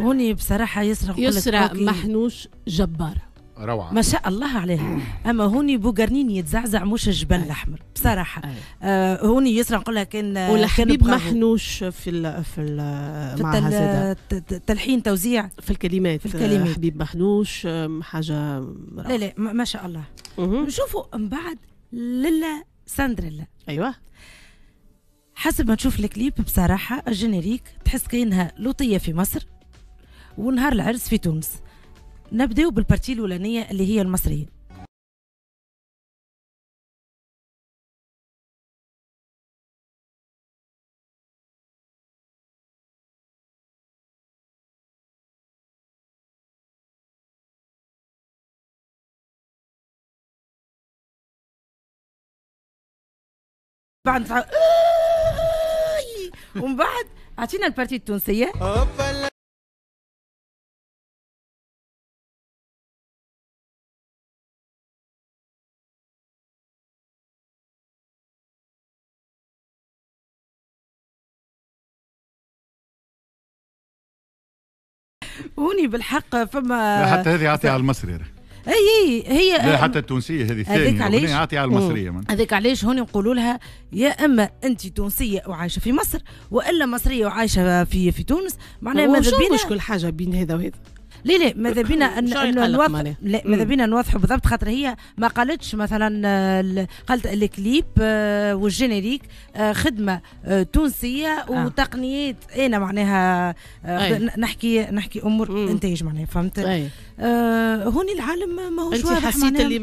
هوني بصراحة يسرا يسرى محنوش جبارة روعة ما شاء الله عليها أما هوني بوغرنين يتزعزع مش الجبل الأحمر بصراحة آه هوني نقول نقولها كان والحبيب كان محنوش في الـ في الـ في التل... تلحين توزيع في الكلمات في الكلمات حبيب محنوش حاجة روعة. لا لا ما شاء الله نشوفوا من بعد للا ساندريلا أيوه حسب ما تشوف الكليب بصراحة الجينيريك تحس كأنها لوطية في مصر ونهار العرس في تونس نبداو بالبارتي الاولانيه اللي هي المصريه بعد ومن بعد عطينا البارتي التونسيه هوني بالحق فما حتى هذه عطيها على المصري اي هي لا حتى التونسيه هذه الثانيه علاش على المصريه هذيك علاش هوني نقولوا لها يا اما انت تونسيه وعايشه في مصر والا مصريه وعايشه في في تونس معناها ماذا بينا مش كل حاجه بين هذا وهذا لا لا ماذا بينا ان, نوضح لا ماذا بينا نوضحوا بالضبط خاطر هي ما قالتش مثلا قالت الكليب آه، والجينيريك آه، خدمه آه، تونسيه وتقنيات انا معناها نحكي نحكي امور انتاج معناها فهمت هوني العالم ما واضح واضح حسيت اللي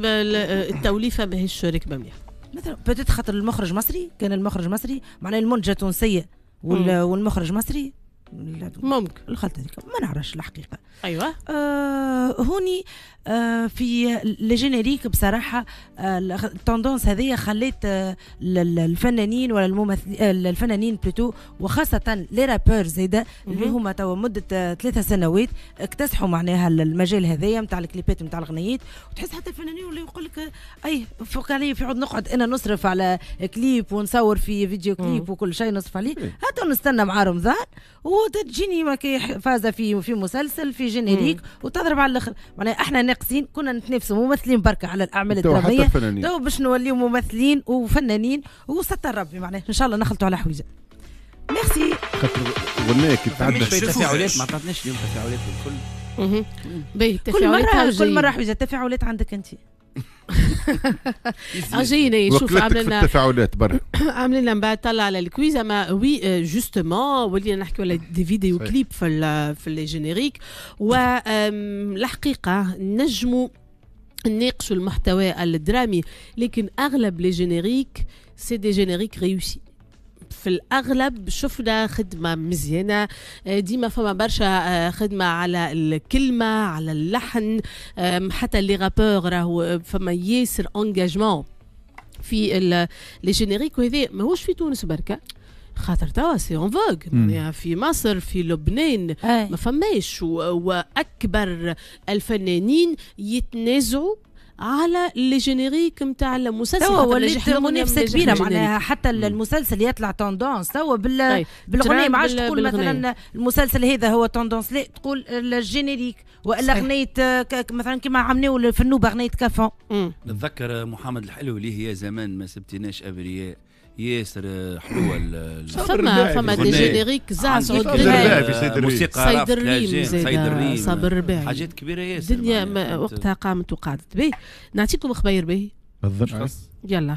التوليفه ماهيش ركبه مليح مثلا بدات خاطر المخرج مصري كان المخرج مصري معناها المنتجه تونسيه والمخرج مصري ممكن الخلطه هذيك ما نعرفش الحقيقه ايوه آه هوني آه في الجينيريك بصراحه آه التوندونس هذه خليت آه الفنانين ولا الممثلين آه الفنانين بلوتو وخاصه لي رابور زيده اللي هما توا مده آه ثلاثة سنوات اكتسحوا معناها المجال هذايا نتاع الكليبات نتاع الغنيات وتحس حتى الفنانين اللي يقول لك آه اي فوق علي في عود نقعد انا نصرف على كليب ونصور في فيديو كليب وكل شيء نصرف عليه هاتوا نستنى مع رمضان وتجيني فاز في في مسلسل في جينيريك وتضرب على الاخر معناها احنا ناقصين كنا نتنافسوا ممثلين بركه على الاعمال الدراميه تو باش نوليو ممثلين وفنانين وستر ربي معناها ان شاء الله نخلطوا على حويجه ميرسي خاطر غناك تعدى شويه تفاعلات ما عطاتناش اليوم تفاعلات الكل باهي كل مره كل مره حويجه تفاعلات عندك انت جايين نشوف عامل لنا التفاعلات برا عامل لنا بعد طلع على الكويز اما وي جوستومون ولينا نحكيو على دي فيديو كليب في ال في الجينيريك والحقيقه نجموا نناقشوا المحتوى الدرامي لكن اغلب لي جينيريك سي دي جينيريك ريوسي في الاغلب شفنا خدمه مزيانه آه، ديما فما برشا آه، خدمه على الكلمه على اللحن حتى لي رابور راهو آه، فما ياسر انجاجمون في لي جينيريك وهذا ماهوش في تونس بركه خاطر توا سي اون فوغ في مصر في لبنان أي. ما فماش واكبر الفنانين يتنازعوا على لي جينيريك نتاع المسلسل توا وليت منافسه كبيره معناها حتى المسلسل يطلع توندونس توا بال طيب. بالاغنيه ما عادش تقول مثلا المسلسل هذا هو توندونس لا تقول الجينيريك والا اغنيه آه، مثلا كما عملناو في النوبه اغنيه كافون نتذكر محمد الحلو اللي هي زمان ما سبتناش ابرياء ياسر آه، حلوه فما فما دي جينيريك زع سعوديه موسيقى سيد الريم سيد الريم صابر الرباعي حاجات كبيره ياسر الدنيا وقتها قامت وقعدت به نعطيكم خبير به بالضبط يلا